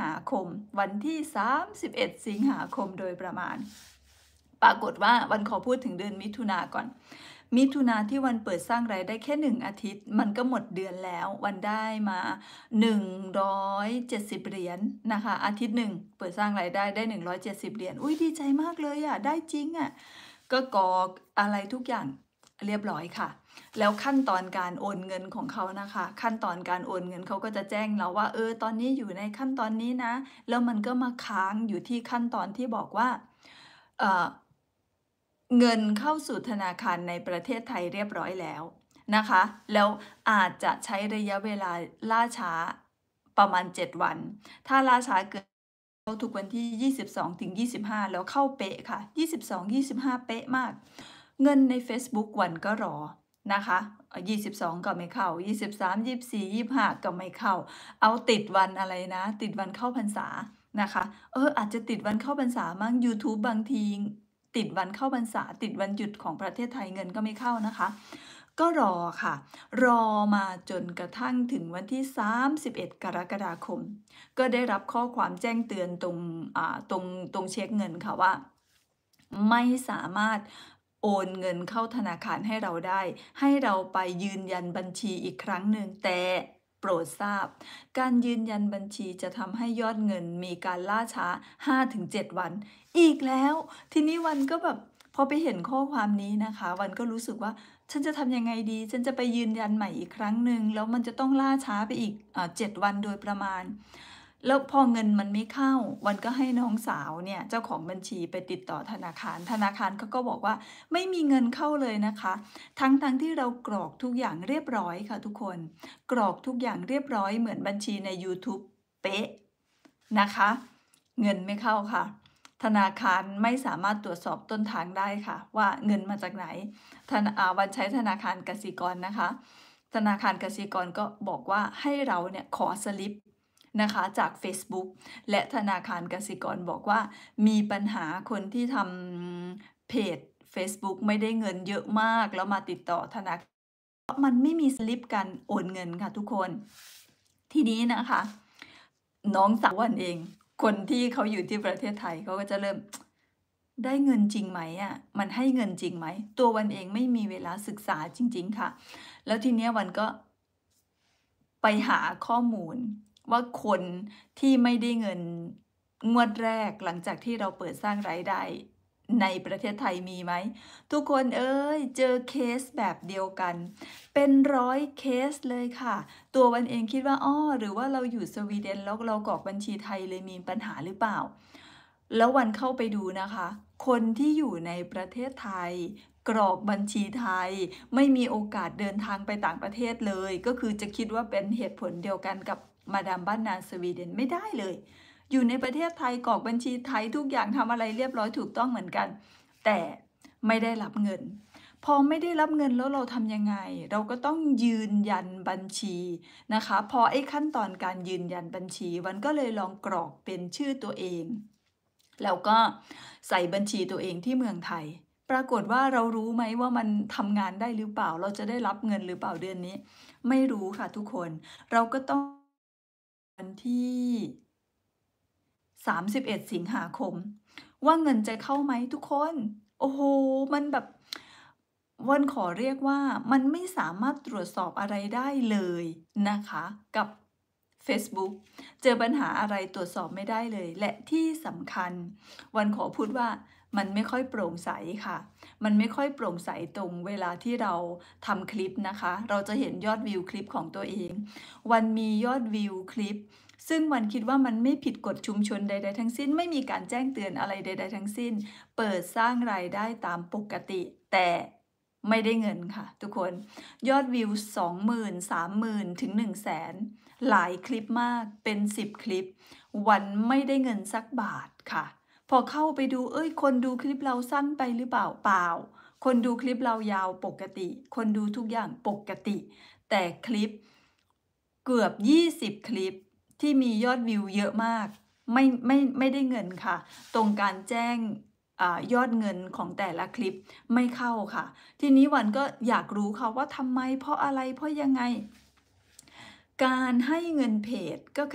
หาคมวันที่ 31 สิงหาคมโดยประมาณ ปรากฏว่าวันขอพูดถึงเดือนมิถุนาก่อน มิถุนาที่วันเปิดสร้างรายได้แค่หนึ่งอาทิตย์ มันก็หมดเดือนแล้ววันได้มา 170 เหรียญนนะคะอาทิตย์หนึ่งเปิดสร้างรายได้ได้ 170 เหรียญอุ้ยดีใจมากเลยอะ่ะได้จริงอะ่ะก็กอกอะไรทุกอย่างเรียบร้อยค่ะ แล้วขั้นตอนการโอนเงินของเขานะคะ ขั้นตอนการโอนเงินเขาก็จะแจ้งเราว่า เออ ตอนนี้อยู่ในขั้นตอนนี้นะ แล้วมันก็มาค้างอยู่ที่ขั้นตอนที่บอกว่าเเงินเข้าสู่ธนาคารในประเทศไทยเรียบร้อยแล้วนะคะ แล้วอาจจะใช้ระยะเวลาล่าช้าประมาณ 7 วัน ถ้าล่าช้าเกินทุกวันที่ 22-25แล้วเข้าเป๊ะค่ะ 22-25 เป๊ะมากเงินใน Facebook วันก็รอนะคะ 22 ก็ไม่เข้า23 24 25ก็ไม่เข้า เอาติดวันอะไรนะ ติดวันเข้าพรรษานะคะ เอออาจจะติดวันเข้าพรรษามั้ง YouTube บางทีติดวันเข้าพรรษา ติดวันหยุดของประเทศไทยเงินก็ไม่เข้านะคะ ก็รอค่ะ รอมาจนกระทั่งถึงวันที่ 31 กรกฎาคม ก็ได้รับข้อความแจ้งเตือนตรงตรงตรงเช็คเงินค่ะว่า ไม่สามารถโอนเงินเข้าธนาคารให้เราได้ ให้เราไปยืนยันบัญชีอีกครั้งหนึ่งแต่โปรดทราบ การยืนยันบัญชีจะทำให้ยอดเงินมีการล่าช้า 5-7 วัน อีกแล้วทีนี้วันก็แบบพอไปเห็นข้อความนี้นะคะ วันก็รู้สึกว่าฉันจะทำยังไงดี ฉันจะไปยืนยันใหม่อีกครั้งหนึ่งแล้วมันจะต้องล่าช้าไปอีกเจ็ดวันโดยประมาณแล้วพอเงินมันไม่เข้า วันก็ให้น้องสาวเนี่ยเจ้าของบัญชีไปติดต่อธนาคาร ธนาคารเขาก็บอกว่าไม่มีเงินเข้าเลยนะคะ ทั้งๆทที่เรากรอกทุกอย่างเรียบร้อยค่ะทุกคนกรอกทุกอย่างเรียบร้อยเหมือนบัญชีใน YouTube เป๊ะ นะคะ เงินไม่เข้าค่ะ ธนาคารไม่สามารถตรวจสอบต้นทางได้ค่ะ ว่าเงินมาจากไหนธนาวันใช้ธนาคารกสิกรนะคะ ธนาคารกสิกรก็บอกว่าให้เราเนี่ยขอสลิปนะคะจาก Facebook และธนาคารกสิกรบอกว่า มีปัญหาคนที่ทำเพจ Facebook ไม่ได้เงินเยอะมาก แล้วมาติดต่อธนาคารมันไม่มีสลิปการโอนเงินค่ะทุกคน ทีนี้นะคะ น้องสาววันเอง คนที่เขาอยู่ที่ประเทศไทยเขาก็จะเริ่มได้เงินจริงไหมอ่ะมันให้เงินจริงไหม ตัววันเองไม่มีเวลาศึกษาจริง ๆ ค่ะ แล้วทีเนี้ยวันก็ไปหาข้อมูลว่าคนที่ไม่ได้เงินงวดแรกหลังจากที่เราเปิดสร้างรายได้ในประเทศไทยมีไหม ทุกคนเอ้ยเจอเคสแบบเดียวกัน เป็นร้อยเคสเลยค่ะ ตัววันเองคิดว่าอ้อ หรือว่าเราอยู่สวีเดนแล้วเรากรอกบัญชีไทยเลยมีปัญหาหรือเปล่า แล้ววันเข้าไปดูนะคะ คนที่อยู่ในประเทศไทย กรอกบัญชีไทยไม่มีโอกาสเดินทางไปต่างประเทศเลย ก็คือจะคิดว่าเป็นเหตุผลเดียวกันกับมาดามบ้านนาสวีเดนไม่ได้เลย อยู่ในประเทศไทยกรอกบัญชีไทยทุกอย่างทำอะไรเรียบร้อยถูกต้องเหมือนกัน แต่ไม่ได้รับเงิน พอไม่ได้รับเงินแล้วเราทำยังไง เราก็ต้องยืนยันบัญชีนะคะ พอไอ้ขั้นตอนการยืนยันบัญชีวันก็เลยลองกรอกเป็นชื่อตัวเอง แล้วก็ใส่บัญชีตัวเองที่เมืองไทย ปรากฏว่าเรารู้ไหมว่ามันทำงานได้หรือเปล่า เราจะได้รับเงินหรือเปล่าเดือนนี้ ไม่รู้ค่ะทุกคนเราก็ต้องวันที่ 31 สิงหาคม ว่าเงินจะเข้าไหมทุกคนโอ้โหมันแบบวันขอเรียกว่ามันไม่สามารถตรวจสอบอะไรได้เลยนะคะกับ Facebook เจอปัญหาอะไรตรวจสอบไม่ได้เลย และที่สำคัญ วันขอพูดว่ามันไม่ค่อยโปร่งใสค่ะ มันไม่ค่อยโปร่งใสตรงเวลาที่เราทำคลิปนะคะ เราจะเห็นยอดวิวคลิปของตัวเอง วันมียอดวิวคลิปซึ่งวันคิดว่ามันไม่ผิดกฎชุมชนใดๆทั้งสิ้นไม่มีการแจ้งเตือนอะไรใดๆทั้งสิ้น เปิดสร้างรายได้ตามปกติ แต่ไม่ได้เงินค่ะ ทุกคนยอดวิว20,000 3 0 0 0นถึง1 0 0 0 0แสนหลายคลิปมากเป็น10คลิปวันไม่ได้เงินสักบาทค่ะ พอเข้าไปดู เอ้ย คนดูคลิปเราสั้นไปหรือเปล่าเปล่า คนดูคลิปเรายาวปกติ คนดูทุกอย่างปกติ แต่คลิปเกือบ 20 คลิปที่มียอดวิว เยอะมาก ไม่ไม่ไม่ได้เงินค่ะตรงการแจ้งอยอดเงินของแต่ละคลิปไม่เข้าค่ะ ทีนี้วันก็อยากรู้ค่ะว่าทำไมเพราะอะไร เพราะยังไง การให้เงินเพจก็ค